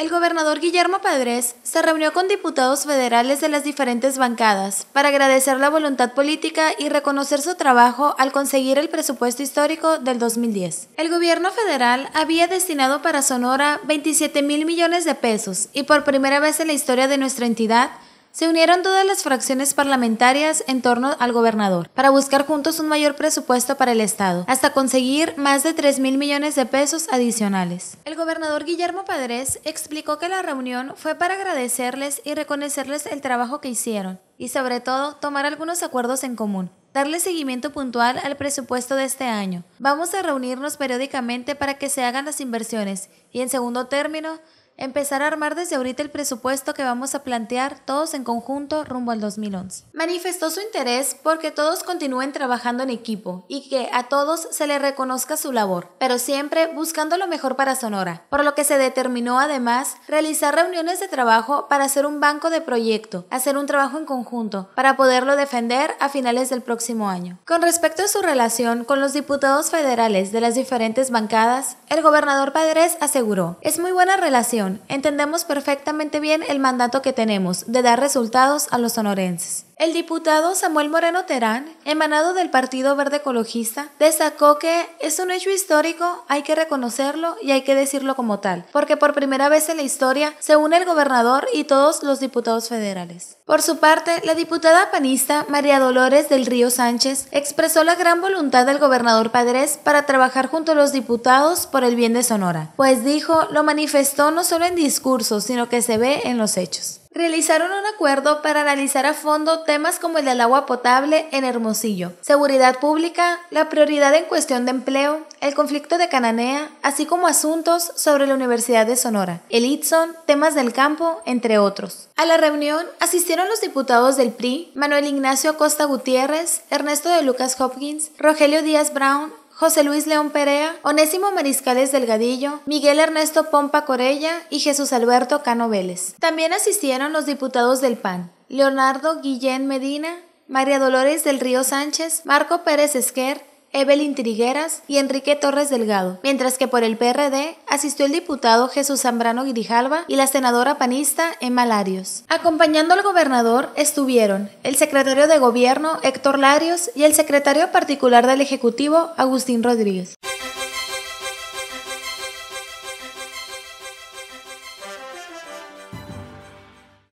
El gobernador Guillermo Padres se reunió con diputados federales de las diferentes bancadas para agradecer la voluntad política y reconocer su trabajo al conseguir el presupuesto histórico del 2010. El gobierno federal había destinado para Sonora 27 mil millones de pesos y por primera vez en la historia de nuestra entidad, se unieron todas las fracciones parlamentarias en torno al gobernador para buscar juntos un mayor presupuesto para el Estado, hasta conseguir más de 3 mil millones de pesos adicionales. El gobernador Guillermo Padres explicó que la reunión fue para agradecerles y reconocerles el trabajo que hicieron y sobre todo tomar algunos acuerdos en común, darle seguimiento puntual al presupuesto de este año. Vamos a reunirnos periódicamente para que se hagan las inversiones y, en segundo término, empezar a armar desde ahorita el presupuesto que vamos a plantear todos en conjunto rumbo al 2011. Manifestó su interés porque todos continúen trabajando en equipo y que a todos se le reconozca su labor, pero siempre buscando lo mejor para Sonora, por lo que se determinó además realizar reuniones de trabajo para hacer un banco de proyecto, hacer un trabajo en conjunto, para poderlo defender a finales del próximo año. Con respecto a su relación con los diputados federales de las diferentes bancadas, el gobernador Padres aseguró, es muy buena relación entendemos perfectamente bien el mandato que tenemos de dar resultados a los sonorenses. El diputado Samuel Moreno Terán, emanado del Partido Verde Ecologista, destacó que es un hecho histórico, hay que reconocerlo y hay que decirlo como tal, porque por primera vez en la historia se une el gobernador y todos los diputados federales. Por su parte, la diputada panista María Dolores del Río Sánchez expresó la gran voluntad del gobernador Padrés para trabajar junto a los diputados por el bien de Sonora, pues dijo, lo manifestó no solo en discursos, sino que se ve en los hechos. Realizaron un acuerdo para analizar a fondo temas como el del agua potable en Hermosillo, seguridad pública, la prioridad en cuestión de empleo, el conflicto de Cananea, así como asuntos sobre la Universidad de Sonora, el ITSON, temas del campo, entre otros. A la reunión asistieron los diputados del PRI, Manuel Ignacio Acosta Gutiérrez, Ernesto de Lucas Hopkins, Rogelio Díaz Brown, José Luis León Perea, Onésimo Mariscales Delgadillo, Miguel Ernesto Pompa Corella y Jesús Alberto Cano Vélez. También asistieron los diputados del PAN, Leonardo Guillén Medina, María Dolores del Río Sánchez, Marco Pérez Esquer, Evelyn Trigueras y Enrique Torres Delgado, mientras que por el PRD asistió el diputado Jesús Zambrano Grijalva y la senadora panista Emma Larios. Acompañando al gobernador estuvieron el secretario de Gobierno Héctor Larios y el secretario particular del Ejecutivo Agustín Rodríguez.